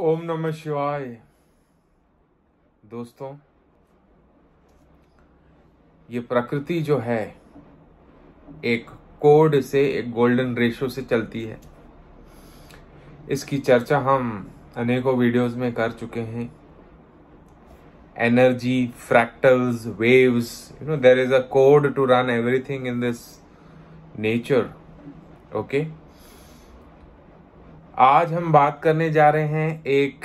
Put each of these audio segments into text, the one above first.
ओम नमः शिवाय दोस्तों ये प्रकृति जो है एक कोड से एक गोल्डन रेशो से चलती है इसकी चर्चा हम अनेकों वीडियोस में कर चुके हैं energy fractals waves you know there is a code to run everything in this nature okay okay? आज हम बात करने जा रहे हैं एक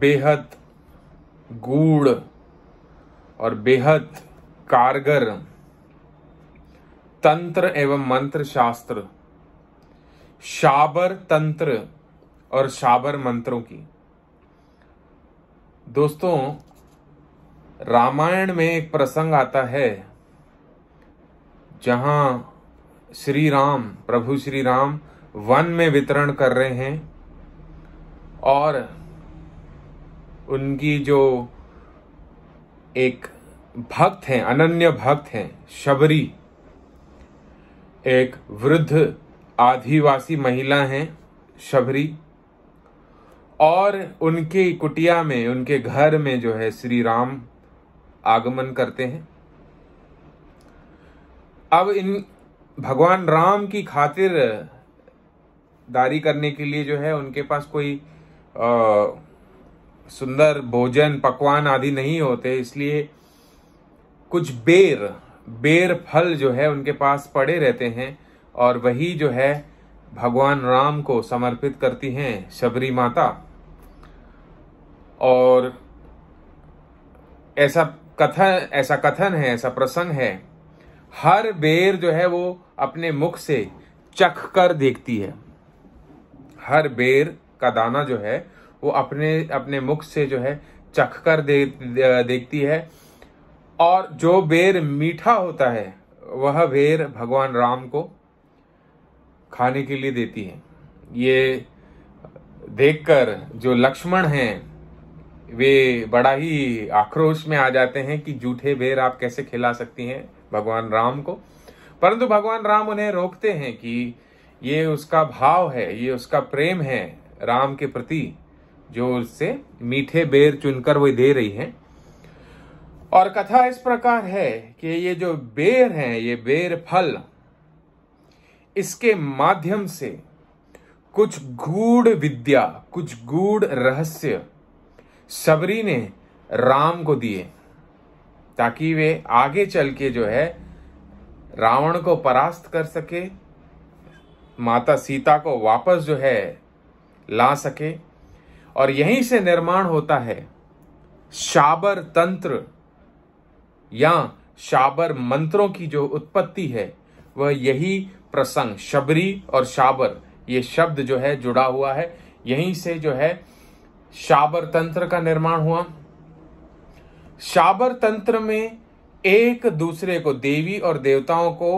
बेहद गूढ़ और बेहद कारगर तंत्र एवं मंत्र शास्त्र शाबर तंत्र और शाबर मंत्रों की दोस्तों रामायण में एक प्रसंग आता है जहां श्री राम प्रभु श्री राम वन में वितरण कर रहे हैं और उनकी जो एक भक्त हैं अनन्य भक्त हैं शबरी एक वृद्ध आदिवासी महिला हैं शबरी और उनके कुटिया में उनके घर में जो है श्री राम आगमन करते हैं अब इन भगवान राम की खातिर दारी करने के लिए जो है उनके पास कोई सुंदर भोजन पकवान आदि नहीं होते इसलिए कुछ बेर बेर फल जो है उनके पास पड़े रहते हैं और वही जो है भगवान राम को समर्पित करती हैं शबरी माता और ऐसा कथन ऐसा कथन है ऐसा प्रसंग है हर बेर जो है वो अपने मुख से चख कर देखती है हर बेर का दाना जो है वो अपने अपने मुख से जो है चख कर दे, दे, देखती है और जो बेर मीठा होता है वह बेर भगवान राम को खाने के लिए देती है ये देखकर जो लक्ष्मण हैं वे बड़ा ही आक्रोश में आ जाते हैं कि जूठे बेर आप कैसे खिला सकती हैं भगवान राम को परंतु भगवान राम उन्हें रोकते हैं कि ये उसका भाव है ये उसका प्रेम है राम के प्रति जो उससे मीठे बेर चुनकर वो दे रही है और कथा इस प्रकार है कि ये जो बेर हैं ये बेर फल इसके माध्यम से कुछ गूढ़ विद्या कुछ गूढ़ रहस्य सबरी ने राम को दिए ताकि वे आगे चल के जो है रावण को परास्त कर सके माता सीता को वापस जो है ला सके और यहीं से निर्माण होता है शाबर तंत्र या शाबर मंत्रों की जो उत्पत्ति है वह यही प्रसंग शबरी और शाबर ये शब्द जो है जुड़ा हुआ है यहीं से जो है शाबर तंत्र का निर्माण हुआ शाबर तंत्र में एक दूसरे को देवी और देवताओं को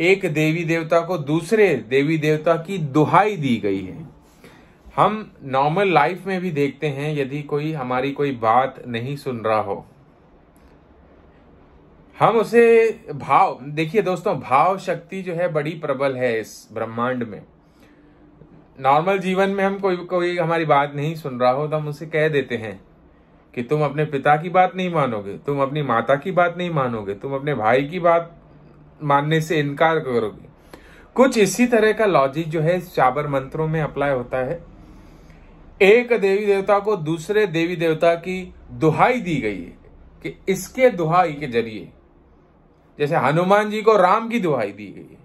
एक देवी देवता को दूसरे देवी देवता की दुहाई दी गई है हम नॉर्मल लाइफ में भी देखते हैं यदि कोई हमारी कोई बात नहीं सुन रहा हो हम उसे भाव देखिए दोस्तों भाव शक्ति जो है बड़ी प्रबल है इस ब्रह्मांड में नॉर्मल जीवन में हम कोई कोई हमारी बात नहीं सुन रहा हो तो हम उसे कह देते हैं कि तुम अपने पिता की बात नहीं मानोगे तुम अपनी माता की बात नहीं मानोगे तुम अपने भाई की बात मानने से इनकार करोगे कुछ इसी तरह का लॉजिक जो है चाबर मंत्रों में अप्लाई होता है एक देवी देवता को दूसरे देवी देवता की दुहाई दी गई है कि इसके दुहाई के जरिए जैसे हनुमान जी को राम की दुहाई दी गई है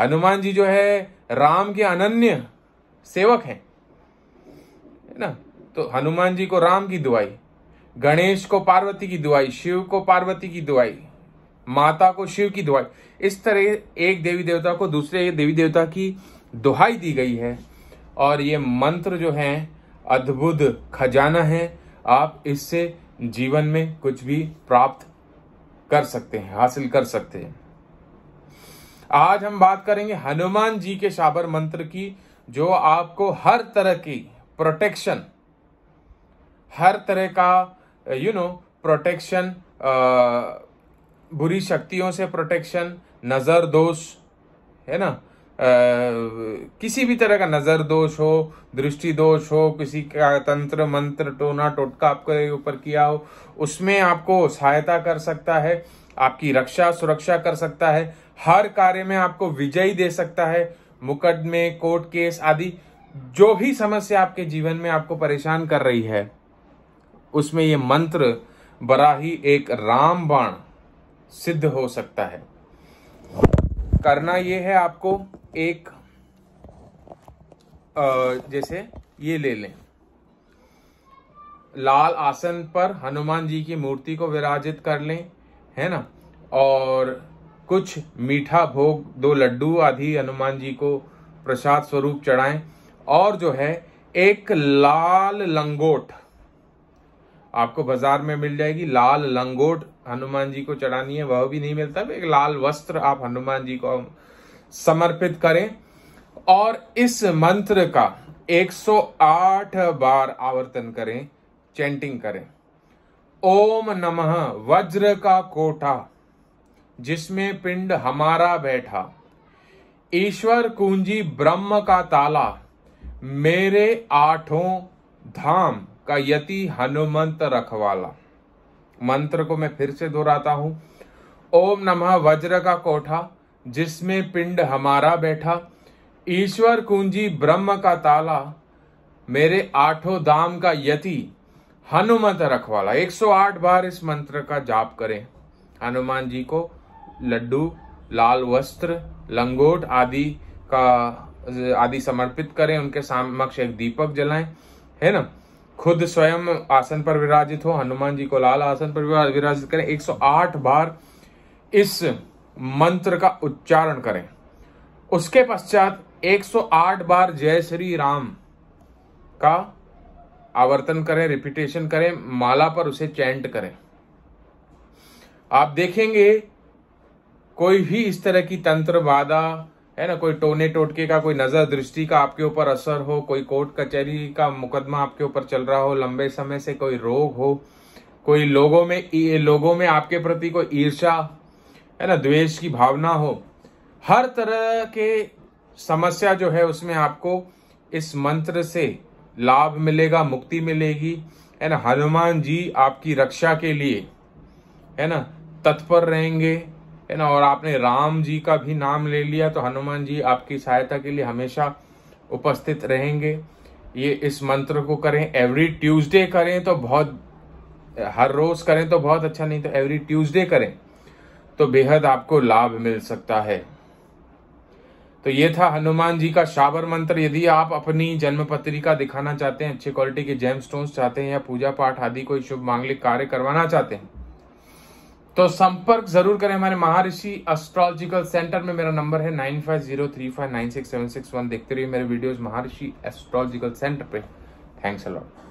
हनुमान जी जो है राम के अनन्य सेवक हैं है ना तो हनुमान जी को राम की दुआई गणेश को पार्वती की दुआई शिव को पार्वती की दुआई माता को शिव की दुहाई इस तरह एक देवी देवता को दूसरे देवी देवता की दुहाई दी गई है और ये मंत्र जो है अद्भुत खजाना है आप इससे जीवन में कुछ भी प्राप्त कर सकते हैं हासिल कर सकते हैं आज हम बात करेंगे हनुमान जी के शाबर मंत्र की जो आपको हर तरह की प्रोटेक्शन हर तरह का यू नो प्रोटेक्शन बुरी शक्तियों से प्रोटेक्शन नज़र दोष है ना आ, किसी भी तरह का नज़र दोष हो दृष्टि दोष हो किसी का तंत्र मंत्र टोना टोटका आपके ऊपर किया हो उसमें आपको सहायता कर सकता है आपकी रक्षा सुरक्षा कर सकता है हर कार्य में आपको विजयी दे सकता है मुकदमे कोर्ट केस आदि जो भी समस्या आपके जीवन में आपको परेशान कर रही है उसमें ये मंत्र बड़ा ही एक रामबाण सिद्ध हो सकता है करना ये है आपको एक जैसे ये ले लें लाल आसन पर हनुमान जी की मूर्ति को विराजित कर लें है ना और कुछ मीठा भोग दो लड्डू आदि हनुमान जी को प्रसाद स्वरूप चढ़ाएं और जो है एक लाल लंगोट आपको बाजार में मिल जाएगी लाल लंगोट हनुमान जी को चढ़ानी है वह भी नहीं मिलता एक लाल वस्त्र आप हनुमान जी को समर्पित करें और इस मंत्र का 108 बार आवर्तन करें चैंटिंग करें ओम नमः वज्र का कोठा जिसमें पिंड हमारा बैठा ईश्वर कुंजी ब्रह्म का ताला मेरे आठों धाम का यति हनुमंत रखवाला मंत्र को मैं फिर से दोहराता हूं ओम नमः वज्र का कोठा जिसमें पिंड हमारा बैठा ईश्वर कुंजी ब्रह्म का ताला मेरे आठों दाम का यति हनुमत रखवाला 108 बार इस मंत्र का जाप करें हनुमान जी को लड्डू लाल वस्त्र लंगोट आदि का आदि समर्पित करें उनके समक्ष एक दीपक जलाएं है ना खुद स्वयं आसन पर विराजित हो हनुमान जी को लाल आसन पर विराजित करें 108 बार इस मंत्र का उच्चारण करें उसके पश्चात 108 बार जय श्री राम का आवर्तन करें रिपीटेशन करें माला पर उसे चैंट करें आप देखेंगे कोई भी इस तरह की तंत्र बाधा है ना कोई टोने टोटके का कोई नजर दृष्टि का आपके ऊपर असर हो कोई कोर्ट कचहरी का मुकदमा आपके ऊपर चल रहा हो लंबे समय से कोई रोग हो कोई लोगों में लोगों में आपके प्रति कोई ईर्षा है ना द्वेष की भावना हो हर तरह के समस्या जो है उसमें आपको इस मंत्र से लाभ मिलेगा मुक्ति मिलेगी है ना हनुमान जी आपकी रक्षा के लिए है ना तत्पर रहेंगे है ना और आपने राम जी का भी नाम ले लिया तो हनुमान जी आपकी सहायता के लिए हमेशा उपस्थित रहेंगे ये इस मंत्र को करें एवरी ट्यूसडे करें तो बहुत हर रोज करें तो बहुत अच्छा नहीं तो एवरी ट्यूसडे करें तो बेहद आपको लाभ मिल सकता है तो ये था हनुमान जी का शावर मंत्र यदि आप अपनी जन्म पत्रिका दिखाना चाहते हैं अच्छी क्वालिटी के जेम स्टोन्स चाहते हैं या पूजा पाठ आदि कोई शुभ मांगलिक कार्य करवाना चाहते हैं तो संपर्क जरूर करें हमारे महर्षि एस्ट्रोलॉजिकल सेंटर में मेरा नंबर है nine five zero three five nine six seven six one देखते रहिए मेरे वीडियोस महर्षि एस्ट्रोलॉजिकल सेंटर पे थैंक्स अलॉट